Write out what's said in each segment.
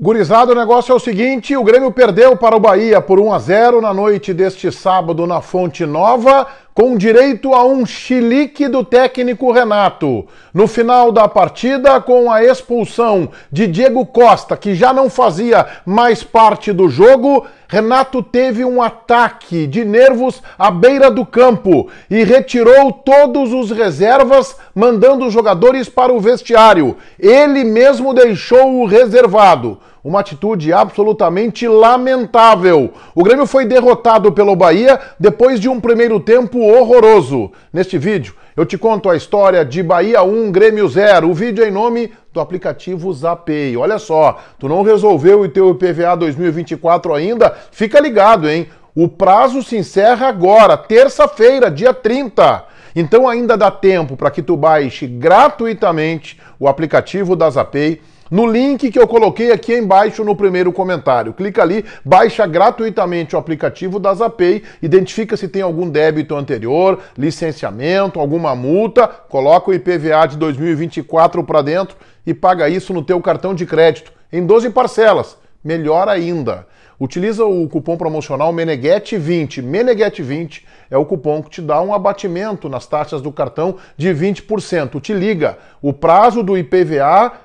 Gurizado, o negócio é o seguinte: o Grêmio perdeu para o Bahia por 1 a 0 na noite deste sábado na Fonte Nova, com direito a um chilique do técnico Renato. No final da partida, com a expulsão de Diego Costa, que já não fazia mais parte do jogo, Renato teve um ataque de nervos à beira do campo e retirou todos os reservas, mandando os jogadores para o vestiário. Ele mesmo deixou o reservado. Uma atitude absolutamente lamentável. O Grêmio foi derrotado pelo Bahia depois de um primeiro tempo horroroso. Neste vídeo, eu te conto a história de Bahia 1, Grêmio 0. O vídeo é em nome do aplicativo Zapay. Olha só, tu não resolveu o teu IPVA 2024 ainda? Fica ligado, hein? O prazo se encerra agora, terça-feira, dia 30. Então ainda dá tempo para que tu baixe gratuitamente o aplicativo da Zapay no link que eu coloquei aqui embaixo no primeiro comentário. Clica ali, baixa gratuitamente o aplicativo da Zapay, identifica se tem algum débito anterior, licenciamento, alguma multa, coloca o IPVA de 2024 para dentro e paga isso no teu cartão de crédito em 12 parcelas. Melhor ainda, utiliza o cupom promocional Meneguete20. Meneguete20 é o cupom que te dá um abatimento nas taxas do cartão de 20%. Te liga, o prazo do IPVA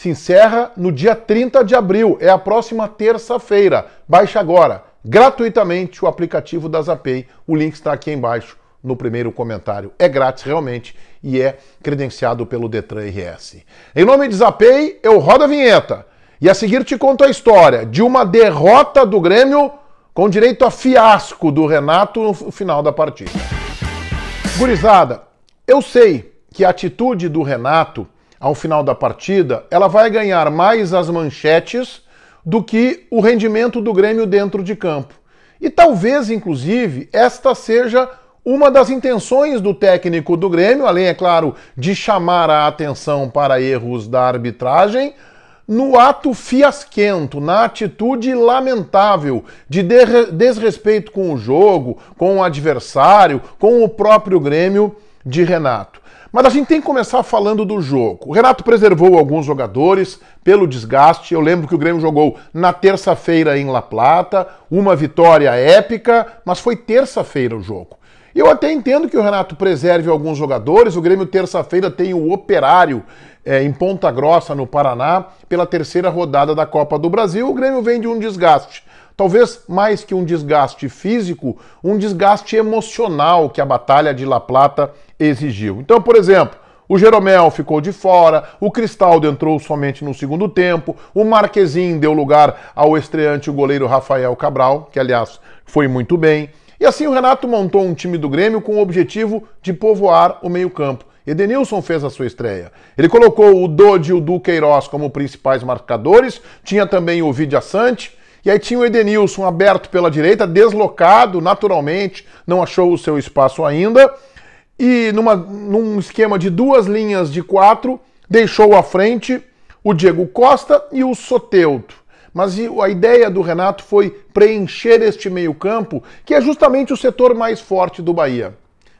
se encerra no dia 30 de abril, é a próxima terça-feira. Baixa agora, gratuitamente, o aplicativo da Zapay. O link está aqui embaixo no primeiro comentário. É grátis realmente e é credenciado pelo Detran RS. Em nome de Zapay, eu rodo a vinheta. E a seguir te conto a história de uma derrota do Grêmio com direito a fiasco do Renato no final da partida. Gurizada, eu sei que a atitude do Renato ao final da partida, ela vai ganhar mais as manchetes do que o rendimento do Grêmio dentro de campo. E talvez, inclusive, esta seja uma das intenções do técnico do Grêmio, além, é claro, de chamar a atenção para erros da arbitragem, no ato fiasquento, na atitude lamentável de desrespeito com o jogo, com o adversário, com o próprio Grêmio de Renato. Mas a gente tem que começar falando do jogo. O Renato preservou alguns jogadores pelo desgaste. Eu lembro que o Grêmio jogou na terça-feira em La Plata, uma vitória épica, mas foi terça-feira o jogo. Eu até entendo que o Renato preserve alguns jogadores. O Grêmio terça-feira tem o Operário é, em Ponta Grossa, no Paraná, pela terceira rodada da Copa do Brasil. O Grêmio vem de um desgaste talvez mais que um desgaste físico, um desgaste emocional que a Batalha de La Plata exigiu. Então, por exemplo, o Jeromel ficou de fora, o Cristaldo entrou somente no segundo tempo, o Marquezin deu lugar ao estreante o goleiro Rafael Cabral, que aliás foi muito bem. E assim o Renato montou um time do Grêmio com o objetivo de povoar o meio-campo. Edenilson fez a sua estreia. Ele colocou o Dodi e o Duqueiroz como principais marcadores, tinha também o Vidia Sante, e aí tinha o Edenilson aberto pela direita, deslocado naturalmente, não achou o seu espaço ainda e numa, num esquema de duas linhas de quatro, deixou à frente o Diego Costa e o Soteudo. Mas a ideia do Renato foi preencher este meio-campo, que é justamente o setor mais forte do Bahia.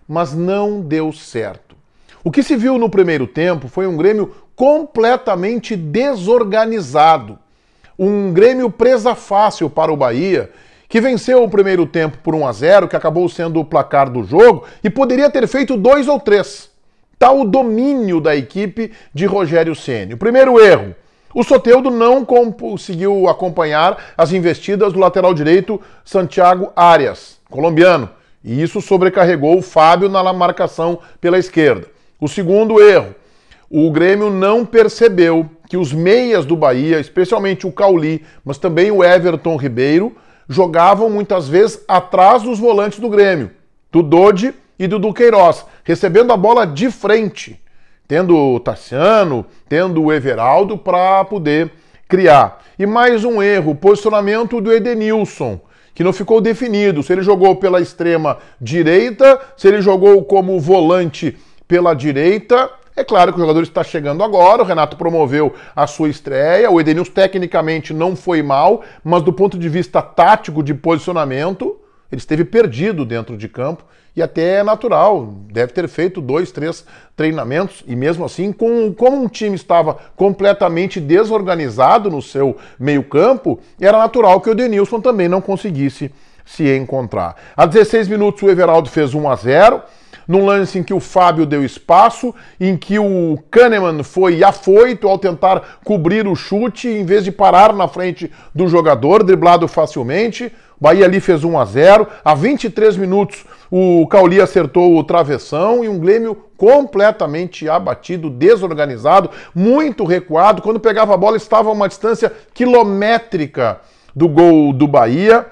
Mas não deu certo. O que se viu no primeiro tempo foi um Grêmio completamente desorganizado. Um Grêmio presa fácil para o Bahia que venceu o primeiro tempo por 1 a 0, que acabou sendo o placar do jogo, e poderia ter feito dois ou três. Tal tá o domínio da equipe de Rogério Ceni. O primeiro erro, o Soteudo não conseguiu acompanhar as investidas do lateral direito Santiago Arias, colombiano, e isso sobrecarregou o Fábio na marcação pela esquerda. O segundo erro, o Grêmio não percebeu que os meias do Bahia, especialmente o Cauli, mas também o Everton Ribeiro, jogavam muitas vezes atrás dos volantes do Grêmio, do Dodi e do Duqueiroz, recebendo a bola de frente, tendo o Tassiano, tendo o Everaldo para poder criar. E mais um erro, posicionamento do Edenilson, que não ficou definido se ele jogou pela extrema direita, se ele jogou como volante pela direita é claro que o jogador está chegando agora, o Renato promoveu a sua estreia, o Edenilson tecnicamente não foi mal, mas do ponto de vista tático de posicionamento, ele esteve perdido dentro de campo e até é natural, deve ter feito dois, três treinamentos e mesmo assim, com, como um time estava completamente desorganizado no seu meio campo, era natural que o Edenilson também não conseguisse se encontrar. A 16 minutos o Everaldo fez 1 a 0 num lance em que o Fábio deu espaço, em que o Kahneman foi afoito ao tentar cobrir o chute, em vez de parar na frente do jogador, driblado facilmente. O Bahia ali fez 1 a 0. A 23 minutos o Cauli acertou o travessão e um Grêmio completamente abatido, desorganizado, muito recuado. Quando pegava a bola estava a uma distância quilométrica do gol do Bahia.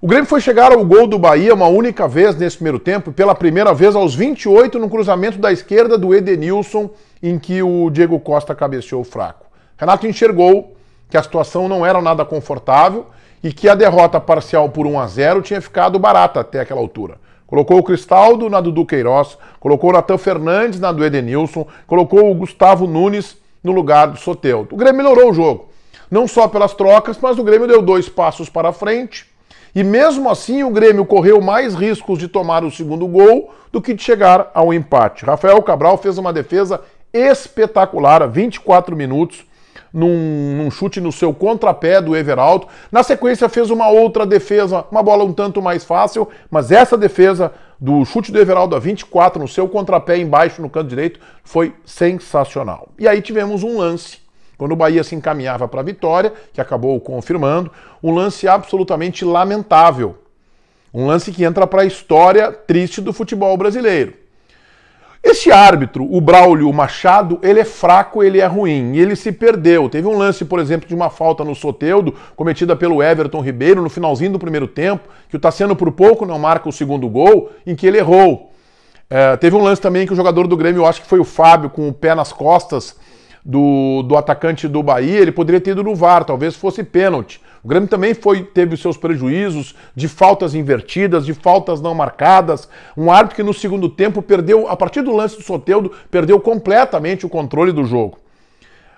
O Grêmio foi chegar ao gol do Bahia uma única vez nesse primeiro tempo, pela primeira vez aos 28 no cruzamento da esquerda do Edenilson, em que o Diego Costa cabeceou fraco. Renato enxergou que a situação não era nada confortável e que a derrota parcial por 1 a 0 tinha ficado barata até aquela altura. Colocou o Cristaldo na do Duqueiroz, colocou o Natan Fernandes na do Edenilson, colocou o Gustavo Nunes no lugar do Soteldo. O Grêmio melhorou o jogo, não só pelas trocas, mas o Grêmio deu dois passos para frente e mesmo assim, o Grêmio correu mais riscos de tomar o segundo gol do que de chegar ao empate. Rafael Cabral fez uma defesa espetacular, a 24 minutos, num, num, chute no seu contrapé do Everaldo. Na sequência, fez uma outra defesa, uma bola um tanto mais fácil, mas essa defesa do chute do Everaldo a 24 no seu contrapé embaixo no canto direito foi sensacional. E aí tivemos um lance quando o Bahia se encaminhava para a vitória, que acabou confirmando, um lance absolutamente lamentável. Um lance que entra para a história triste do futebol brasileiro. Esse árbitro, o Braulio Machado, ele é fraco, ele é ruim, ele se perdeu. Teve um lance, por exemplo, de uma falta no Soteudo, cometida pelo Everton Ribeiro no finalzinho do primeiro tempo, que o Tassiano por pouco não marca o segundo gol, em que ele errou. É, teve um lance também que o jogador do Grêmio, eu acho que foi o Fábio, com o pé nas costas, do, do atacante do Bahia, ele poderia ter ido no VAR, talvez fosse pênalti. O Grêmio também foi, teve os seus prejuízos de faltas invertidas, de faltas não marcadas. Um árbitro que no segundo tempo perdeu, a partir do lance do Soteudo, perdeu completamente o controle do jogo.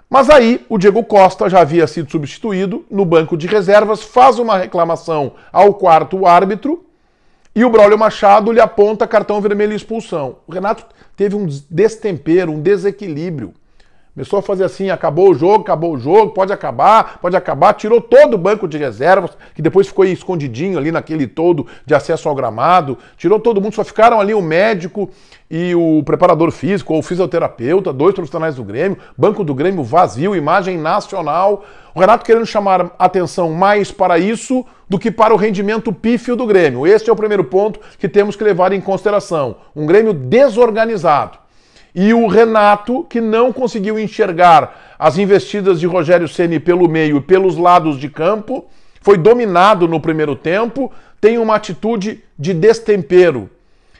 Mas aí o Diego Costa já havia sido substituído no banco de reservas, faz uma reclamação ao quarto árbitro e o Braulio Machado lhe aponta cartão vermelho e expulsão. O Renato teve um destempero, um desequilíbrio. Começou a fazer assim, acabou o jogo, acabou o jogo, pode acabar, pode acabar, tirou todo o banco de reservas, que depois ficou escondidinho ali naquele todo de acesso ao gramado, tirou todo mundo, só ficaram ali o médico e o preparador físico, ou o fisioterapeuta, dois profissionais do Grêmio, banco do Grêmio vazio, imagem nacional. O Renato querendo chamar atenção mais para isso do que para o rendimento pífio do Grêmio. Este é o primeiro ponto que temos que levar em consideração. Um Grêmio desorganizado e o Renato, que não conseguiu enxergar as investidas de Rogério Ceni pelo meio e pelos lados de campo, foi dominado no primeiro tempo, tem uma atitude de destempero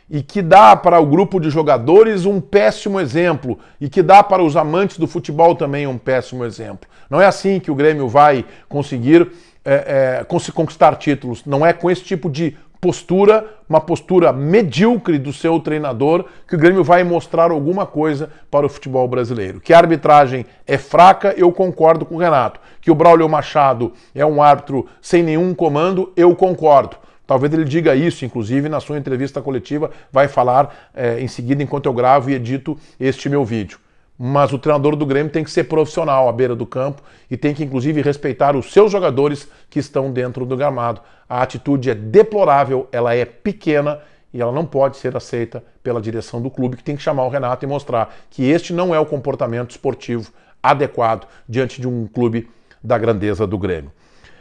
e que dá para o grupo de jogadores um péssimo exemplo e que dá para os amantes do futebol também um péssimo exemplo. Não é assim que o Grêmio vai conseguir é, é, conquistar títulos, não é com esse tipo de postura, uma postura medíocre do seu treinador, que o Grêmio vai mostrar alguma coisa para o futebol brasileiro. Que a arbitragem é fraca, eu concordo com o Renato. Que o Braulio Machado é um árbitro sem nenhum comando, eu concordo. Talvez ele diga isso, inclusive, na sua entrevista coletiva, vai falar é, em seguida, enquanto eu gravo e edito este meu vídeo mas o treinador do Grêmio tem que ser profissional à beira do campo e tem que, inclusive, respeitar os seus jogadores que estão dentro do gramado. A atitude é deplorável, ela é pequena e ela não pode ser aceita pela direção do clube, que tem que chamar o Renato e mostrar que este não é o comportamento esportivo adequado diante de um clube da grandeza do Grêmio.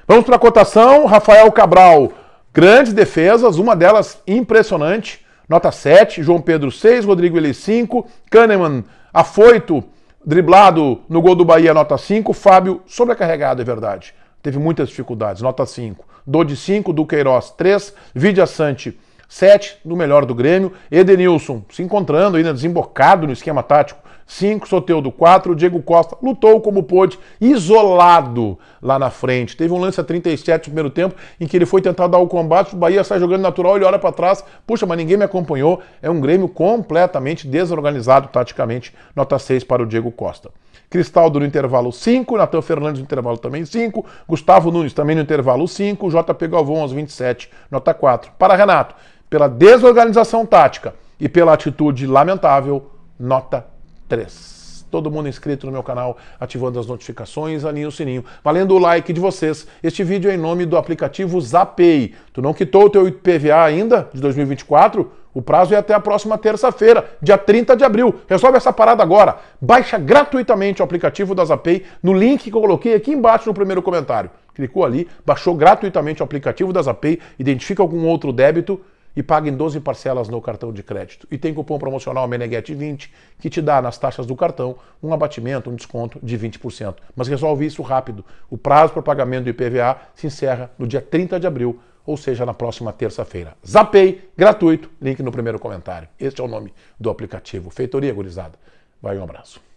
Vamos para a cotação. Rafael Cabral, grandes defesas, uma delas impressionante, nota 7. João Pedro 6, Rodrigo Eli 5, Kahneman Afoito, driblado no gol do Bahia, nota 5. Fábio, sobrecarregado, é verdade. Teve muitas dificuldades, nota 5. Dodi 5, Duqueiroz 3, Vidia Sante 7, no melhor do Grêmio. Edenilson se encontrando ainda desembocado no esquema tático 5, Soteudo 4, Diego Costa lutou como pôde, isolado lá na frente. Teve um lance a 37 no primeiro tempo em que ele foi tentar dar o combate, o Bahia sai jogando natural, ele olha para trás, puxa, mas ninguém me acompanhou. É um Grêmio completamente desorganizado taticamente, nota 6 para o Diego Costa. Cristaldo no intervalo 5, Natan Fernandes no intervalo também 5, Gustavo Nunes também no intervalo 5, JP Galvão aos 27, nota 4. Para Renato, pela desorganização tática e pela atitude lamentável, nota 4. 3. Todo mundo inscrito no meu canal, ativando as notificações, alinha o sininho. Valendo o like de vocês, este vídeo é em nome do aplicativo Zapay. Tu não quitou o teu IPVA ainda, de 2024? O prazo é até a próxima terça-feira, dia 30 de abril. Resolve essa parada agora. Baixa gratuitamente o aplicativo da Zapay no link que eu coloquei aqui embaixo no primeiro comentário. Clicou ali, baixou gratuitamente o aplicativo da Zapay, identifica algum outro débito e pague em 12 parcelas no cartão de crédito. E tem cupom promocional Meneghete 20 que te dá nas taxas do cartão um abatimento, um desconto de 20%. Mas resolve isso rápido. O prazo para pagamento do IPVA se encerra no dia 30 de abril, ou seja, na próxima terça-feira. Zapei, gratuito, link no primeiro comentário. Este é o nome do aplicativo. Feitoria Gurizada. Vai um abraço.